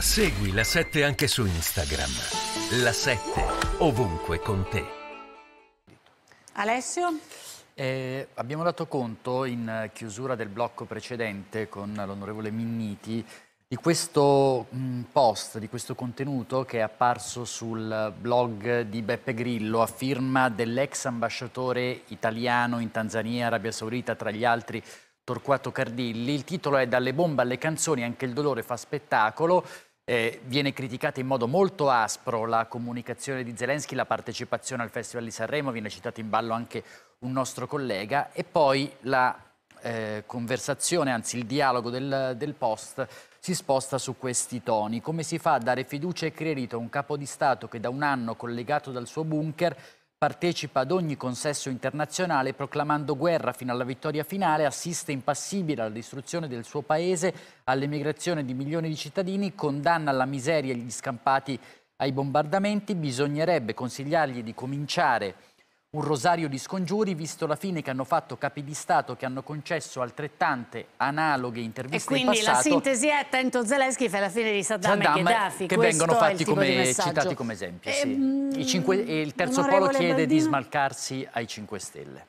Segui la 7 anche su Instagram. La 7 ovunque con te. Alessio? Eh, abbiamo dato conto in chiusura del blocco precedente con l'onorevole Minniti di questo mm, post, di questo contenuto che è apparso sul blog di Beppe Grillo a firma dell'ex ambasciatore italiano in Tanzania, Arabia Saudita, tra gli altri Torquato Cardilli. Il titolo è Dalle bombe alle canzoni, anche il dolore fa spettacolo. Eh, viene criticata in modo molto aspro la comunicazione di Zelensky, la partecipazione al Festival di Sanremo, viene citato in ballo anche un nostro collega, e poi la eh, conversazione, anzi il dialogo del, del post si sposta su questi toni. Come si fa a dare fiducia e credito a un capo di Stato che da un anno collegato dal suo bunker Partecipa ad ogni consesso internazionale proclamando guerra fino alla vittoria finale, assiste impassibile alla distruzione del suo paese, all'emigrazione di milioni di cittadini, condanna alla miseria gli scampati ai bombardamenti. Bisognerebbe consigliargli di cominciare un rosario di scongiuri, visto la fine che hanno fatto capi di Stato che hanno concesso altrettante analoghe interviste E quindi la sintesi è attento Zelensky fa la fine di Saddam, Saddam e Gheddafi. Che vengono fatti come, citati come esempi, sì. Ehm, e, sì. il terzo polo chiede Baldino. di smalcarsi ai 5 Stelle.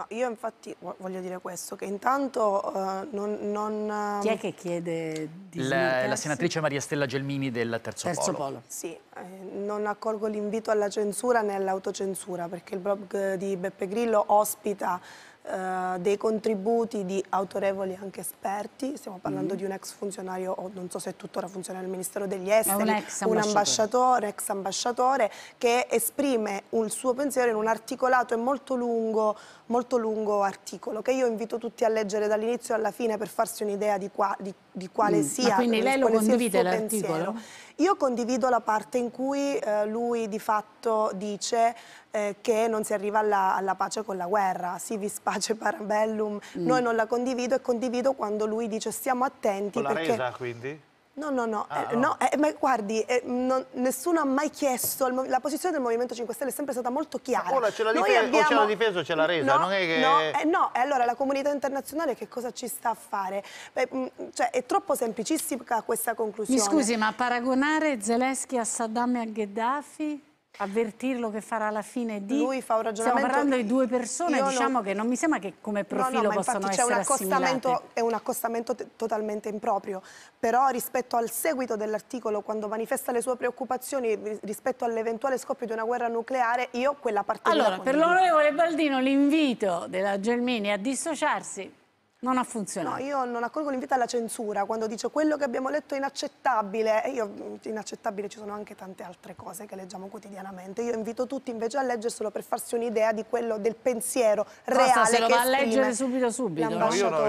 No, io infatti voglio dire questo, che intanto uh, non, non, Chi è che chiede di la, la senatrice Maria Stella Gelmini del Terzo, Terzo Polo. Polo. Sì, eh, non accolgo l'invito alla censura né all'autocensura, perché il blog di Beppe Grillo ospita eh, dei contributi di autorevoli anche esperti, stiamo parlando mm. di un ex funzionario, o non so se è tuttora funzionario del Ministero degli Esteri, un ex ambasciatore, un ambasciatore, ex ambasciatore che esprime un suo pensiero in un articolato e molto lungo, molto lungo articolo che io invito tutti a leggere dall'inizio alla fine per farsi un'idea di, qua, di di quale mm. sia, Ma quindi lei lo condivide l'articolo? Io condivido la parte in cui eh, lui di fatto dice eh, che non si arriva alla, alla, pace con la guerra, si vis pace parabellum, mm. noi non la condivido e condivido quando lui dice stiamo attenti. Con perché... resa quindi? No, no, no, ah, eh, no. no oh. eh, ma guardi, eh, non, nessuno ha mai chiesto, la posizione del Movimento 5 Stelle è sempre stata molto chiara. Ora ce la dife abbiamo... ce l'ha difeso o ce l'ha resa, no, non è che... No, eh, no, e allora la comunità internazionale che cosa ci sta a fare? Beh, mh, mm, cioè, è troppo semplicissima questa conclusione. Mi scusi, ma paragonare Zelensky a Saddam e a Gheddafi? avvertirlo che farà la fine di... Lui fa un ragionamento... Stiamo parlando di due persone, Io diciamo non... che non mi sembra che come profilo no, no, possano essere un accostamento, È un accostamento totalmente improprio, però rispetto al seguito dell'articolo, quando manifesta le sue preoccupazioni rispetto all'eventuale scoppio di una guerra nucleare, io quella parte... Allora, per l'onorevole Baldino l'invito della Gelmini a dissociarsi non ha funzionato. No, io non accolgo l'invito alla censura quando dice quello che abbiamo letto è inaccettabile. E io, inaccettabile ci sono anche tante altre cose che leggiamo quotidianamente. Io invito tutti invece a leggerselo per farsi un'idea di quello del pensiero Cosa reale. Se lo va a leggere subito subito.